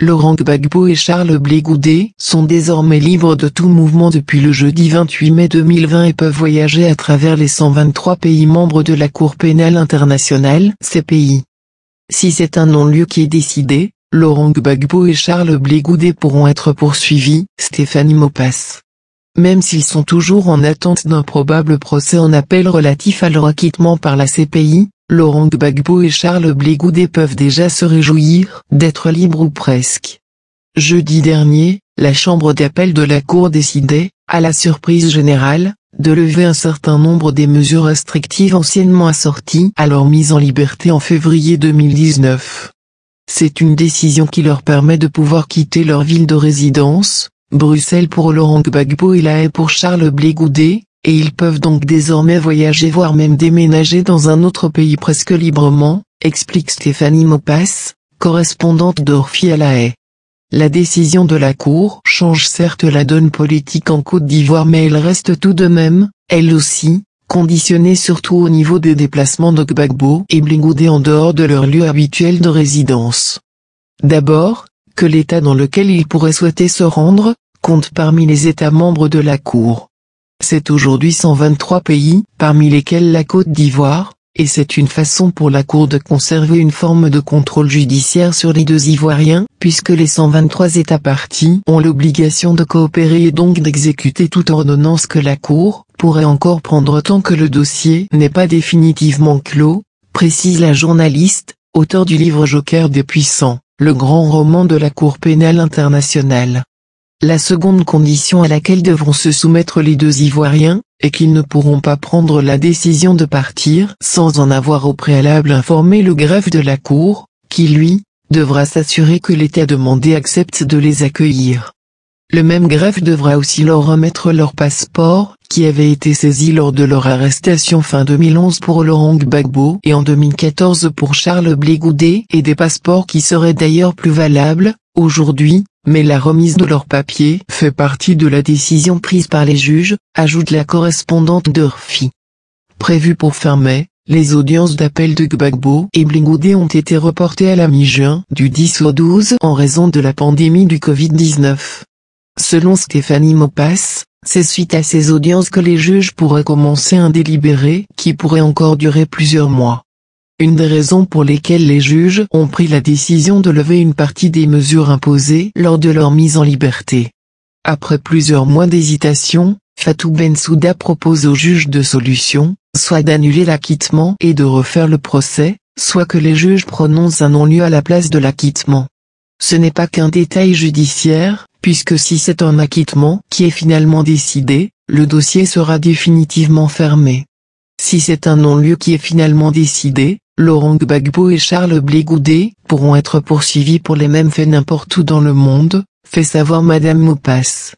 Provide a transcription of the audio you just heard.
Laurent Gbagbo et Charles Blégoudé sont désormais libres de tout mouvement depuis le jeudi 28 mai 2020 et peuvent voyager à travers les 123 pays membres de la Cour pénale internationale, CPI. Si c'est un non-lieu qui est décidé, Laurent Gbagbo et Charles Blégoudé pourront être poursuivis, Stéphanie Maupas. Même s'ils sont toujours en attente d'un probable procès en appel relatif à leur acquittement par la CPI, Laurent Gbagbo et Charles Blégoudet peuvent déjà se réjouir d'être libres ou presque. Jeudi dernier, la Chambre d'appel de la Cour décidait, à la surprise générale, de lever un certain nombre des mesures restrictives anciennement assorties à leur mise en liberté en février 2019. C'est une décision qui leur permet de pouvoir quitter leur ville de résidence, Bruxelles pour Laurent Gbagbo et La Haye pour Charles Blégoudet, et ils peuvent donc désormais voyager voire même déménager dans un autre pays presque librement, explique Stéphanie Mopas, correspondante d'Orphie à la haie. La décision de la Cour change certes la donne politique en Côte d'Ivoire mais elle reste tout de même, elle aussi, conditionnée surtout au niveau des déplacements de Gbagbo et Blingoudé en dehors de leur lieu habituel de résidence. D'abord, que l'État dans lequel ils pourraient souhaiter se rendre, compte parmi les États membres de la Cour. C'est aujourd'hui 123 pays, parmi lesquels la Côte d'Ivoire, et c'est une façon pour la Cour de conserver une forme de contrôle judiciaire sur les deux Ivoiriens, puisque les 123 États partis ont l'obligation de coopérer et donc d'exécuter toute ordonnance que la Cour pourrait encore prendre tant que le dossier n'est pas définitivement clos, précise la journaliste, auteur du livre Joker des puissants, le grand roman de la Cour pénale internationale. La seconde condition à laquelle devront se soumettre les deux Ivoiriens, est qu'ils ne pourront pas prendre la décision de partir sans en avoir au préalable informé le greffe de la Cour, qui lui, devra s'assurer que l'État demandé accepte de les accueillir. Le même greffe devra aussi leur remettre leur passeport, qui avait été saisi lors de leur arrestation fin 2011 pour Laurent Gbagbo et en 2014 pour Charles Blégoudé et des passeports qui seraient d'ailleurs plus valables, aujourd'hui, mais la remise de leurs papiers fait partie de la décision prise par les juges, ajoute la correspondante de RFI. Prévues pour fin mai, les audiences d'appel de Gbagbo et Blingoudé ont été reportées à la mi-juin du 10 au 12 en raison de la pandémie du Covid-19. Selon Stéphanie Mopass, c'est suite à ces audiences que les juges pourraient commencer un délibéré qui pourrait encore durer plusieurs mois. Une des raisons pour lesquelles les juges ont pris la décision de lever une partie des mesures imposées lors de leur mise en liberté. Après plusieurs mois d'hésitation, Fatou Bensouda propose aux juges de solution, soit d'annuler l'acquittement et de refaire le procès, soit que les juges prononcent un non-lieu à la place de l'acquittement. Ce n'est pas qu'un détail judiciaire, puisque si c'est un acquittement qui est finalement décidé, le dossier sera définitivement fermé. Si c'est un non-lieu qui est finalement décidé, Laurent Gbagbo et Charles Blégoudé pourront être poursuivis pour les mêmes faits n'importe où dans le monde, fait savoir Madame Maupass.